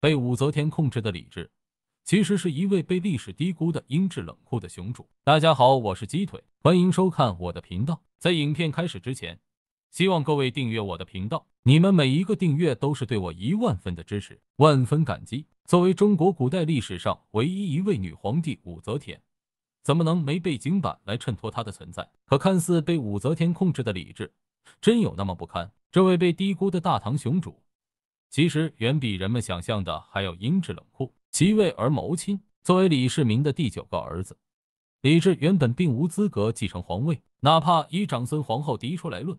被武则天控制的李治，其实是一位被历史低估的阴质冷酷的雄主。大家好，我是鸡腿，欢迎收看我的频道。在影片开始之前，希望各位订阅我的频道，你们每一个订阅都是对我一万分的支持，万分感激。作为中国古代历史上唯一一位女皇帝武则天，怎么能没背景板来衬托她的存在？可看似被武则天控制的李治，真有那么不堪？这位被低估的大唐雄主。其实远比人们想象的还要阴智冷酷。其位而谋亲，作为李世民的第九个儿子，李治原本并无资格继承皇位。哪怕以长孙皇后嫡出来论，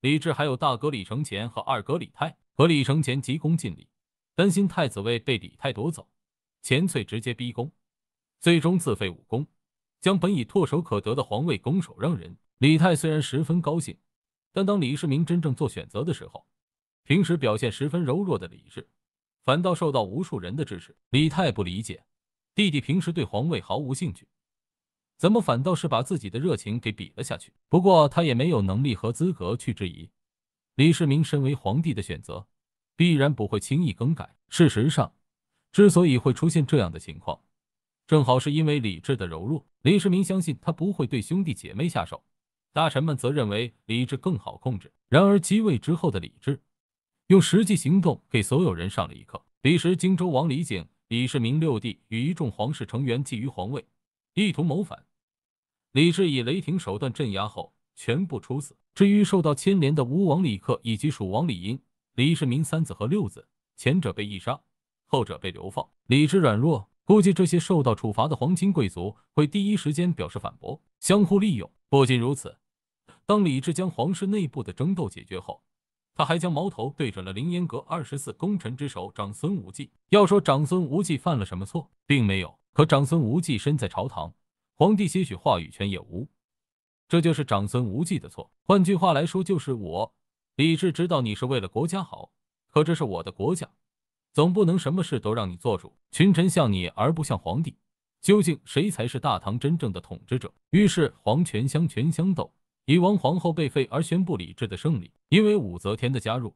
李治还有大哥李承乾和二哥李泰。和李承乾急功近利，担心太子位被李泰夺走，钱粹直接逼宫，最终自废武功，将本已唾手可得的皇位拱手让人。李泰虽然十分高兴，但当李世民真正做选择的时候。平时表现十分柔弱的李治，反倒受到无数人的支持。李泰不理解，弟弟平时对皇位毫无兴趣，怎么反倒是把自己的热情给比了下去？不过他也没有能力和资格去质疑李世民身为皇帝的选择，必然不会轻易更改。事实上，之所以会出现这样的情况，正好是因为李治的柔弱。李世民相信他不会对兄弟姐妹下手，大臣们则认为李治更好控制。然而即位之后的李治。用实际行动给所有人上了一课。彼时，荆州王李景、李世民六弟与一众皇室成员觊觎皇位，意图谋反。李治以雷霆手段镇压后，全部处死。至于受到牵连的吴王李克以及蜀王李英、李世民三子和六子，前者被缢杀，后者被流放。李治软弱，估计这些受到处罚的皇亲贵族会第一时间表示反驳，相互利用。不仅如此，当李治将皇室内部的争斗解决后，他还将矛头对准了凌烟阁二十四功臣之首长孙无忌。要说长孙无忌犯了什么错，并没有。可长孙无忌身在朝堂，皇帝些许话语权也无，这就是长孙无忌的错。换句话来说，就是我李治知道你是为了国家好，可这是我的国家，总不能什么事都让你做主。群臣向你，而不向皇帝，究竟谁才是大唐真正的统治者？于是皇权相权相斗，以王皇后被废而宣布李治的胜利。因为武则天的加入，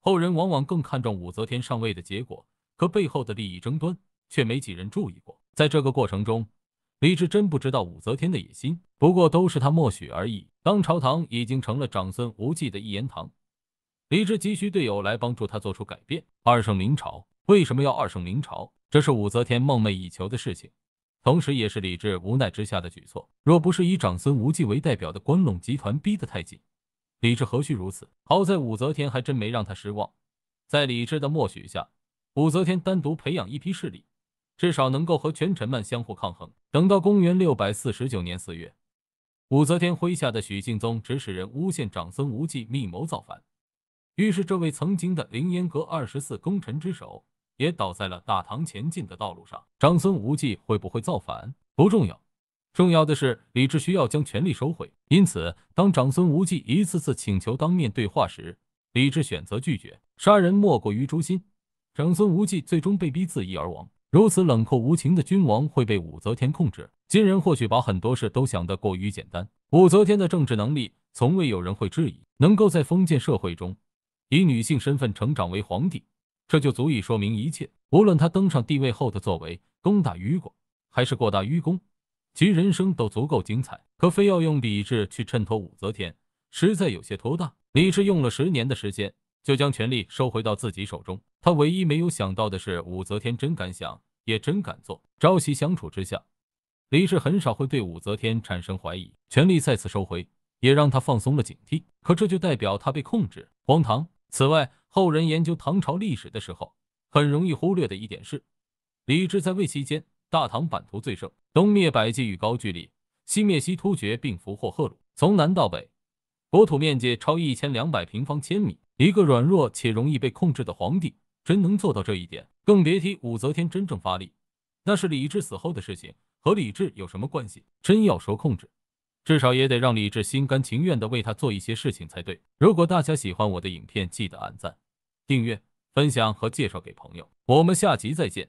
后人往往更看重武则天上位的结果，可背后的利益争端却没几人注意过。在这个过程中，李治真不知道武则天的野心，不过都是他默许而已。当朝堂已经成了长孙无忌的一言堂，李治急需队友来帮助他做出改变。二圣临朝，为什么要二圣临朝？这是武则天梦寐以求的事情，同时也是李治无奈之下的举措。若不是以长孙无忌为代表的关陇集团逼得太紧。李治何须如此？好在武则天还真没让他失望。在李治的默许下，武则天单独培养一批势力，至少能够和权臣们相互抗衡。等到公元六百四十九年四月，武则天麾下的许敬宗指使人诬陷长孙无忌密谋造反，于是这位曾经的凌烟阁二十四功臣之首也倒在了大唐前进的道路上。长孙无忌会不会造反不重要。重要的是，李治需要将权力收回。因此，当长孙无忌一次次请求当面对话时，李治选择拒绝。杀人莫过于诛心。长孙无忌最终被逼自缢而亡。如此冷酷无情的君王会被武则天控制？今人或许把很多事都想得过于简单。武则天的政治能力，从未有人会质疑。能够在封建社会中以女性身份成长为皇帝，这就足以说明一切。无论她登上帝位后的作为，功大于国，还是过大于功。其人生都足够精彩，可非要用理智去衬托武则天，实在有些拖大。李治用了十年的时间，就将权力收回到自己手中。他唯一没有想到的是，武则天真敢想，也真敢做。朝夕相处之下，李治很少会对武则天产生怀疑。权力再次收回，也让他放松了警惕。可这就代表他被控制，荒唐。此外，后人研究唐朝历史的时候，很容易忽略的一点是，李治在位期间。大唐版图最盛，东灭百济与高句丽，西灭西突厥并俘获贺鲁。从南到北，国土面积超一千两百平方千米。一个软弱且容易被控制的皇帝，真能做到这一点？更别提武则天真正发力，那是李治死后的事情，和李治有什么关系？真要说控制，至少也得让李治心甘情愿地为他做一些事情才对。如果大家喜欢我的影片，记得按赞、订阅、分享和介绍给朋友。我们下集再见。